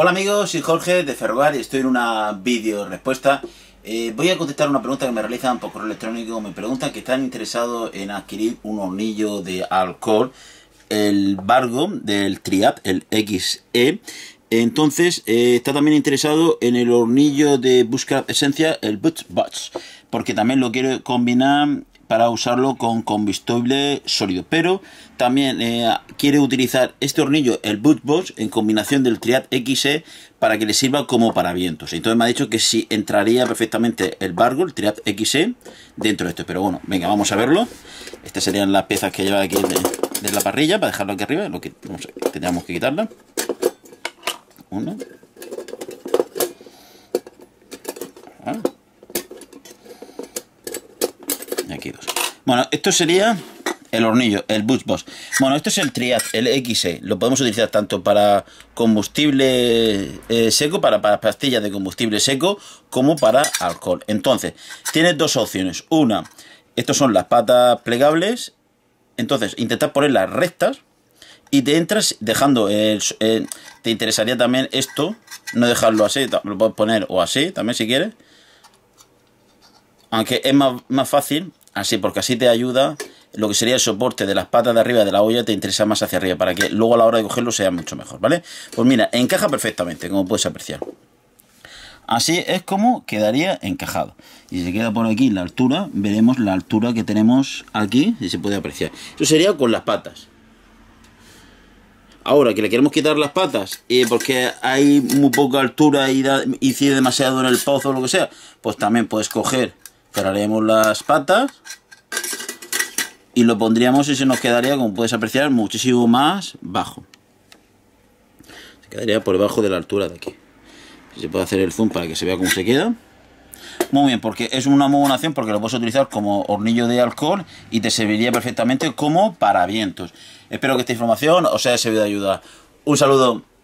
Hola amigos, soy Jorge de Ferrogar y estoy en una video respuesta. Eh, voy a contestar una pregunta que me realizan por correo electrónico. Me preguntan que están interesados en adquirir un hornillo de alcohol, el Bargo del Triad, el XE. Entonces, eh, está también interesado en el hornillo de Busca Esencia, el Butch Butch, porque también lo quiero combinar para usarlo con combustible sólido. Pero también eh, quiere utilizar este hornillo, el Bootbox, en combinación del Triad XE para que le sirva como para vientos. Entonces me ha dicho que si entraría perfectamente el Bargo, el Triad XE, dentro de esto. Pero bueno, venga, vamos a verlo. Estas serían las piezas que lleva aquí de, la parrilla para dejarlo aquí arriba, lo que tendríamos que quitarla. Uno, Bueno, esto sería el hornillo, el Boost Boss. Bueno, esto es el Triad, el XE. Lo podemos utilizar tanto para combustible eh, seco, para, pastillas de combustible seco, como para alcohol. Entonces, tienes dos opciones. Una, estos son las patas plegables. Entonces, intentar ponerlas rectas. Y te entras dejando, el, te interesaría también esto, no dejarlo así, lo puedes poner o así también si quieres. Aunque es más fácil Así, porque así te ayuda lo que sería el soporte de las patas de arriba de la olla te interesa más hacia arriba para que luego a la hora de cogerlo sea mucho mejor, ¿vale? Pues mira, encaja perfectamente, como puedes apreciar. Así es como quedaría encajado. Y si se queda por aquí la altura, veremos la altura que tenemos aquí, y se puede apreciar. Eso sería con las patas. Ahora que le queremos quitar las patas y porque hay muy poca altura y, si demasiado en el pozo o lo que sea, pues también puedes coger Cerraríamos las patas y lo pondríamos y se nos quedaría, como puedes apreciar, muchísimo más bajo. Se quedaría por debajo de la altura de aquí. Se puede hacer el zoom para que se vea cómo se queda. Muy bien, porque es una muy buena porque lo puedes utilizar como hornillo de alcohol y te serviría perfectamente como para vientos Espero que esta información os haya servido de ayuda. Un saludo.